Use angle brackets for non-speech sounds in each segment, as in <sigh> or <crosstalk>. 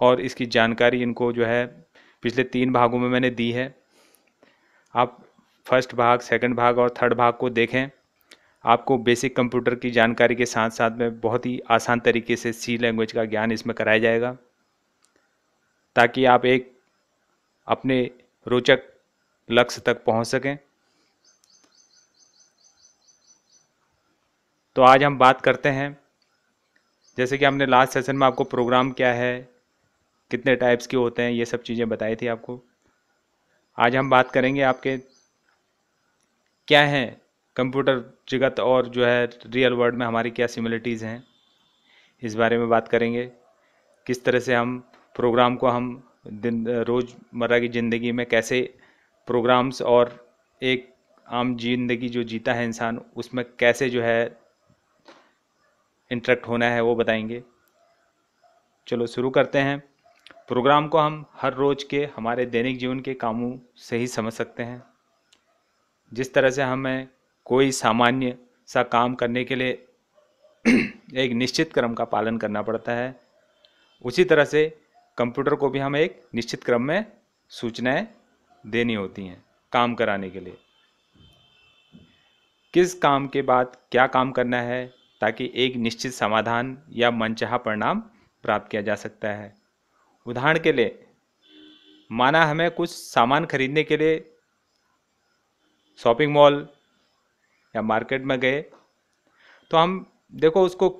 और इसकी जानकारी इनको जो है पिछले तीन भागों में मैंने दी है आप फर्स्ट भाग सेकंड भाग और थर्ड भाग को देखें आपको बेसिक कंप्यूटर की जानकारी के साथ साथ में बहुत ही आसान तरीके से सी लैंग्वेज का ज्ञान इसमें कराया जाएगा ताकि आप एक अपने रोचक लक्ष्य तक पहुंच सकें तो आज हम बात करते हैं जैसे कि हमने लास्ट सेशन में आपको प्रोग्राम क्या है कितने टाइप्स के होते हैं ये सब चीज़ें बताई थी आपको आज हम बात करेंगे आपके क्या हैं कंप्यूटर जगत और जो है रियल वर्ल्ड में हमारी क्या सिमिलिटीज़ हैं इस बारे में बात करेंगे किस तरह से हम प्रोग्राम को हम दिन रोज़मर्रा की ज़िंदगी में कैसे प्रोग्राम्स और एक आम जिंदगी जो जीता है इंसान उसमें कैसे जो है इंटरेक्ट होना है वो बताएंगे चलो शुरू करते हैं प्रोग्राम को हम हर रोज के हमारे दैनिक जीवन के कामों से ही समझ सकते हैं जिस तरह से हमें कोई सामान्य सा काम करने के लिए <clears throat> एक निश्चित क्रम का पालन करना पड़ता है उसी तरह से कंप्यूटर को भी हम एक निश्चित क्रम में सूचनाएं देनी होती हैं काम कराने के लिए किस काम के बाद क्या काम करना है ताकि एक निश्चित समाधान या मनचाहा परिणाम प्राप्त किया जा सकता है उदाहरण के लिए माना हमें कुछ सामान खरीदने के लिए शॉपिंग मॉल या मार्केट में गए तो हम देखो उसको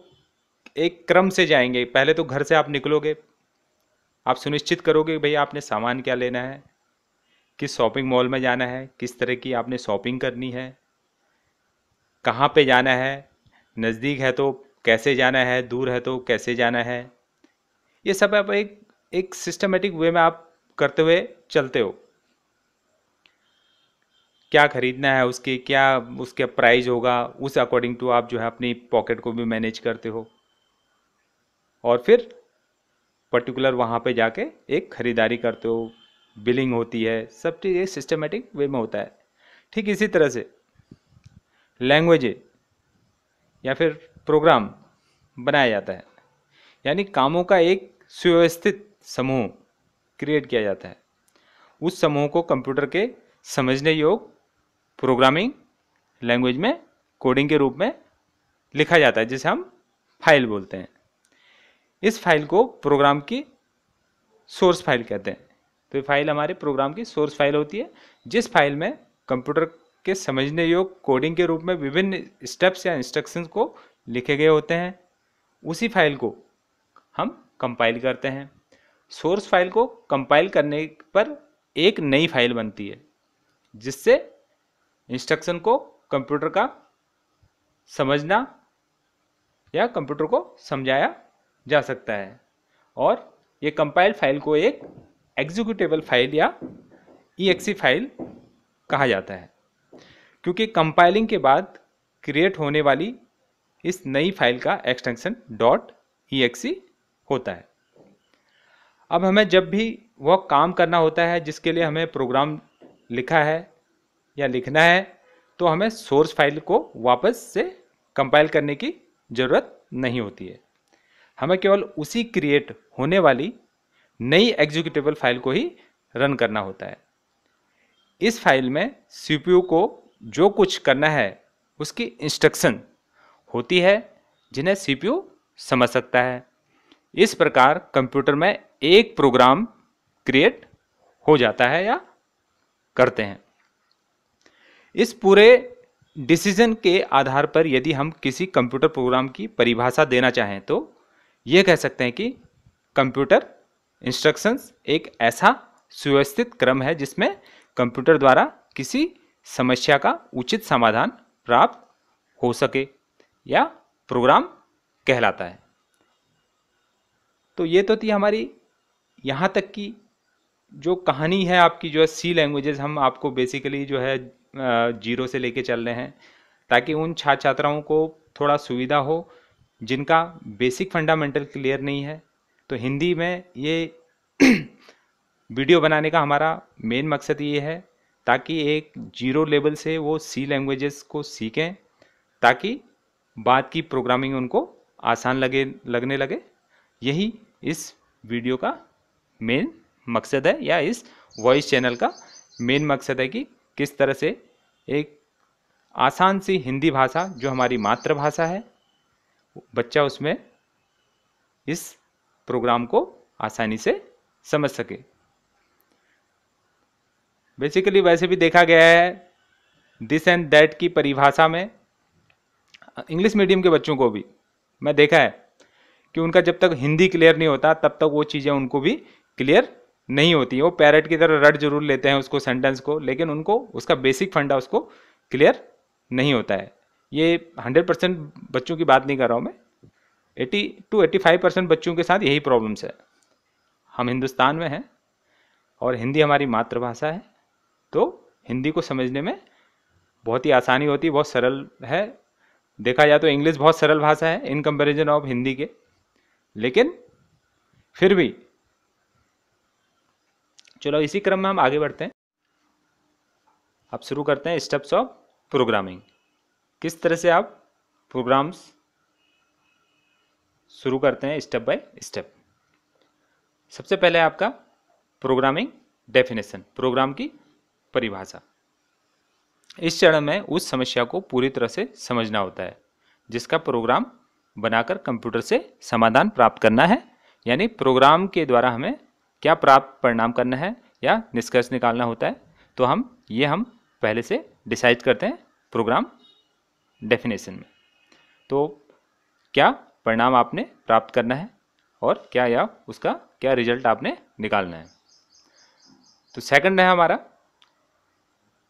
एक क्रम से जाएंगे पहले तो घर से आप निकलोगे आप सुनिश्चित करोगे कि आपने सामान क्या लेना है किस शॉपिंग मॉल में जाना है किस तरह की आपने शॉपिंग करनी है कहाँ पे जाना है नज़दीक है तो कैसे जाना है दूर है तो कैसे जाना है ये सब आप एक एक सिस्टमेटिक वे में आप करते हुए चलते हो क्या खरीदना है उसके क्या उसके प्राइस होगा उस अकॉर्डिंग टू आप जो है अपनी पॉकेट को भी मैनेज करते हो और फिर पर्टिकुलर वहाँ पे जाके एक ख़रीदारी करते हो बिलिंग होती है सब चीज़ एक सिस्टमेटिक वे में होता है ठीक इसी तरह से लैंग्वेज या फिर प्रोग्राम बनाया जाता है यानी कामों का एक सुव्यवस्थित समूह क्रिएट किया जाता है उस समूह को कंप्यूटर के समझने योग प्रोग्रामिंग लैंग्वेज में कोडिंग के रूप में लिखा जाता है जिसे हम फाइल बोलते हैं इस फाइल को प्रोग्राम की सोर्स फाइल कहते हैं तो ये फाइल हमारे प्रोग्राम की सोर्स फाइल होती है जिस फाइल में कंप्यूटर के समझने योग कोडिंग के रूप में विभिन्न स्टेप्स या इंस्ट्रक्शंस को लिखे गए होते हैं उसी फाइल को हम कंपाइल करते हैं सोर्स फाइल को कंपाइल करने पर एक नई फाइल बनती है जिससे इंस्ट्रक्शन को कंप्यूटर का समझना या कंप्यूटर को समझाया जा सकता है और ये कंपाइल फाइल को एक एग्जीक्यूटेबल फाइल या ई फाइल कहा जाता है क्योंकि कंपाइलिंग के बाद क्रिएट होने वाली इस नई फाइल का एक्सटेंशन डॉट ई होता है अब हमें जब भी वह काम करना होता है जिसके लिए हमें प्रोग्राम लिखा है या लिखना है तो हमें सोर्स फाइल को वापस से कंपाइल करने की ज़रूरत नहीं होती है हमें केवल उसी क्रिएट होने वाली नई एग्जीक्यूटेबल फाइल को ही रन करना होता है इस फाइल में सीपीयू को जो कुछ करना है उसकी इंस्ट्रक्शन होती है जिन्हें सीपीयू समझ सकता है इस प्रकार कंप्यूटर में एक प्रोग्राम क्रिएट हो जाता है या करते हैं इस पूरे डिसीजन के आधार पर यदि हम किसी कंप्यूटर प्रोग्राम की परिभाषा देना चाहें तो यह कह सकते हैं कि कंप्यूटर इंस्ट्रक्शंस एक ऐसा सुव्यवस्थित क्रम है जिसमें कंप्यूटर द्वारा किसी समस्या का उचित समाधान प्राप्त हो सके या प्रोग्राम कहलाता है तो ये तो थी हमारी यहाँ तक कि जो कहानी है आपकी जो है सी लैंग्वेजेस हम आपको बेसिकली जो है जीरो से लेके चल रहे हैं ताकि उन छात्र छात्राओं को थोड़ा सुविधा हो जिनका बेसिक फंडामेंटल क्लियर नहीं है तो हिंदी में ये वीडियो <clears throat> बनाने का हमारा मेन मकसद ये है ताकि एक जीरो लेवल से वो सी लैंग्वेजेस को सीखें ताकि बाद की प्रोग्रामिंग उनको आसान लगे लगने लगे यही इस वीडियो का मेन मकसद है या इस वॉइस चैनल का मेन मकसद है कि किस तरह से एक आसान सी हिंदी भाषा जो हमारी मातृभाषा है बच्चा उसमें इस प्रोग्राम को आसानी से समझ सके बेसिकली वैसे भी देखा गया है दिस एंड दैट की परिभाषा में इंग्लिश मीडियम के बच्चों को भी मैं देखा है कि उनका जब तक हिंदी क्लियर नहीं होता तब तक वो चीज़ें उनको भी क्लियर नहीं होती वो पैरट की तरह रट जरूर लेते हैं उसको सेंटेंस को लेकिन उनको उसका बेसिक फंडा उसको क्लियर नहीं होता है ये हंड्रेड परसेंट बच्चों की बात नहीं कर रहा हूँ मैं eighty to eighty five percent बच्चों के साथ यही प्रॉब्लम्स है हम हिंदुस्तान में हैं और हिंदी हमारी मातृभाषा है तो हिंदी को समझने में बहुत ही आसानी होती है बहुत सरल है देखा जाए तो इंग्लिश बहुत सरल भाषा है इन कंपेरिजन ऑफ हिंदी के लेकिन फिर भी चलो इसी क्रम में हम आगे बढ़ते हैं आप शुरू करते हैं स्टेप्स ऑफ प्रोग्रामिंग किस तरह से आप प्रोग्राम्स शुरू करते हैं स्टेप बाय स्टेप सबसे पहले आपका प्रोग्रामिंग डेफिनेशन प्रोग्राम की परिभाषा इस चरण में उस समस्या को पूरी तरह से समझना होता है जिसका प्रोग्राम बनाकर कंप्यूटर से समाधान प्राप्त करना है यानी प्रोग्राम के द्वारा हमें क्या प्राप्त परिणाम करना है या निष्कर्ष निकालना होता है तो हम ये हम पहले से डिसाइड करते हैं प्रोग्राम डेफिनेशन में तो क्या परिणाम आपने प्राप्त करना है और क्या या उसका क्या रिजल्ट आपने निकालना है तो सेकंड है हमारा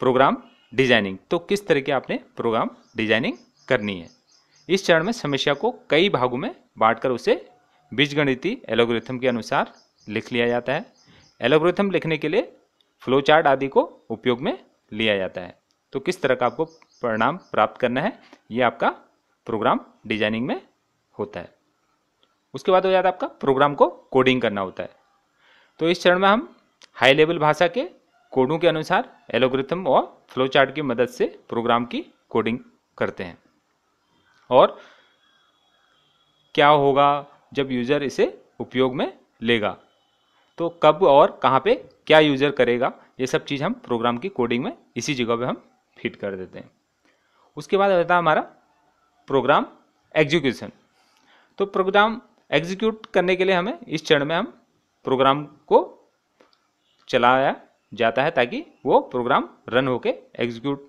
प्रोग्राम डिजाइनिंग तो किस तरह आपने प्रोग्राम डिजाइनिंग करनी है इस चरण में समस्या को कई भागों में बांटकर उसे बीजगणितीय एलोग्रिथम के अनुसार लिख लिया जाता है एलोग्रिथम लिखने के लिए फ्लो चार्ट आदि को उपयोग में लिया जाता है तो किस तरह का आपको परिणाम प्राप्त करना है ये आपका प्रोग्राम डिजाइनिंग में होता है उसके बाद हो जाता है आपका प्रोग्राम को कोडिंग करना होता है तो इस चरण में हम हाई लेवल भाषा के कोडों के अनुसार एलोग्रिथम और फ्लो चार्ट की मदद से प्रोग्राम की कोडिंग करते हैं और क्या होगा जब यूज़र इसे उपयोग में लेगा तो कब और कहाँ पे क्या यूज़र करेगा ये सब चीज़ हम प्रोग्राम की कोडिंग में इसी जगह पे हम फिट कर देते हैं उसके बाद रहता है हमारा प्रोग्राम एग्जीक्यूशन तो प्रोग्राम एग्जीक्यूट करने के लिए हमें इस चरण में हम प्रोग्राम को चलाया जाता है ताकि वो प्रोग्राम रन होके एग्जीक्यूट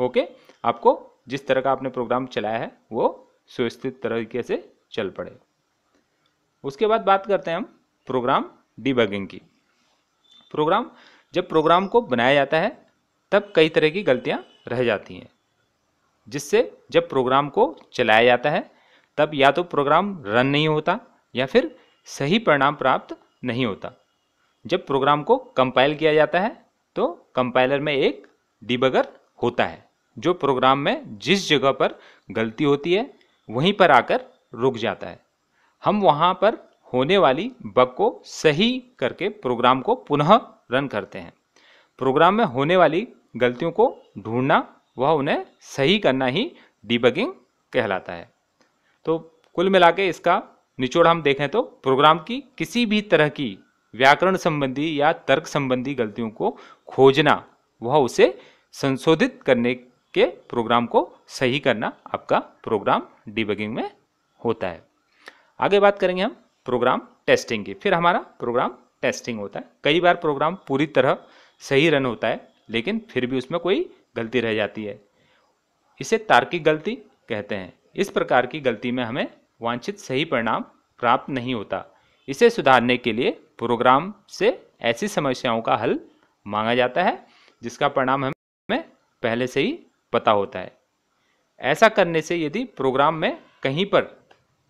होके आपको जिस तरह का आपने प्रोग्राम चलाया है वो सुस्थित तरीके से चल पड़े उसके बाद बात करते हैं हम प्रोग्राम डिबगिंग की प्रोग्राम जब प्रोग्राम को बनाया जाता है तब कई तरह की गलतियां रह जाती हैं जिससे जब प्रोग्राम को चलाया जाता है तब या तो प्रोग्राम रन नहीं होता या फिर सही परिणाम प्राप्त नहीं होता जब प्रोग्राम को कंपाइल किया जाता है तो कंपाइलर में एक डिबगर होता है जो प्रोग्राम में जिस जगह पर गलती होती है वहीं पर आकर रुक जाता है हम वहाँ पर होने वाली बग को सही करके प्रोग्राम को पुनः रन करते हैं प्रोग्राम में होने वाली गलतियों को ढूंढना वह उन्हें सही करना ही डिबगिंग कहलाता है तो कुल मिला के इसका निचोड़ हम देखें तो प्रोग्राम की किसी भी तरह की व्याकरण संबंधी या तर्क संबंधी गलतियों को खोजना वह उसे संशोधित करने के प्रोग्राम को सही करना आपका प्रोग्राम डिबगिंग में होता है आगे बात करेंगे हम प्रोग्राम टेस्टिंग की फिर हमारा प्रोग्राम टेस्टिंग होता है कई बार प्रोग्राम पूरी तरह सही रन होता है लेकिन फिर भी उसमें कोई गलती रह जाती है इसे तार्किक गलती कहते हैं इस प्रकार की गलती में हमें वांछित सही परिणाम प्राप्त नहीं होता इसे सुधारने के लिए प्रोग्राम से ऐसी समस्याओं का हल मांगा जाता है जिसका परिणाम हमें पहले से ही पता होता है ऐसा करने से यदि प्रोग्राम में कहीं पर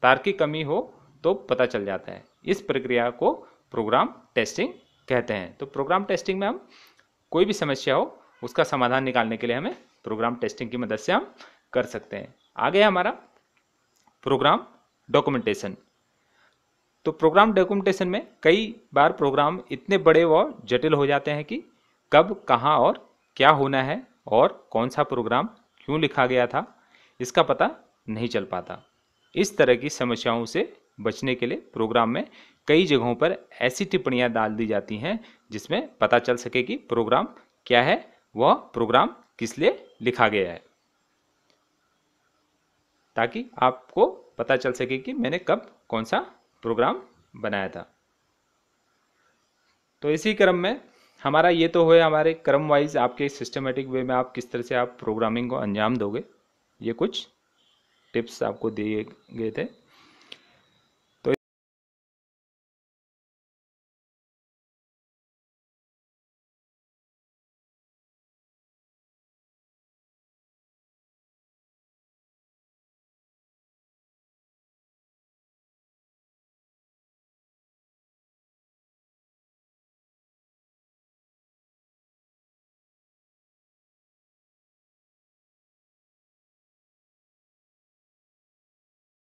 तार्किक कमी हो तो पता चल जाता है इस प्रक्रिया को प्रोग्राम टेस्टिंग कहते हैं तो प्रोग्राम टेस्टिंग में हम कोई भी समस्या हो उसका समाधान निकालने के लिए हमें प्रोग्राम टेस्टिंग की मदद से हम कर सकते हैं आगे है हमारा प्रोग्राम डॉक्यूमेंटेशन तो प्रोग्राम डॉक्यूमेंटेशन में कई बार प्रोग्राम इतने बड़े व जटिल हो जाते हैं कि कब कहाँ और क्या होना है और कौन सा प्रोग्राम क्यों लिखा गया था इसका पता नहीं चल पाता इस तरह की समस्याओं से बचने के लिए प्रोग्राम में कई जगहों पर ऐसी टिप्पणियाँ डाल दी जाती हैं जिसमें पता चल सके कि प्रोग्राम क्या है वह प्रोग्राम किस लिए लिखा गया है ताकि आपको पता चल सके कि मैंने कब कौन सा प्रोग्राम बनाया था तो इसी क्रम में हमारा ये तो हुए हमारे क्रम वाइज आपके सिस्टमेटिक वे में आप किस तरह से आप प्रोग्रामिंग को अंजाम दोगे ये कुछ टिप्स आपको दिए गए थे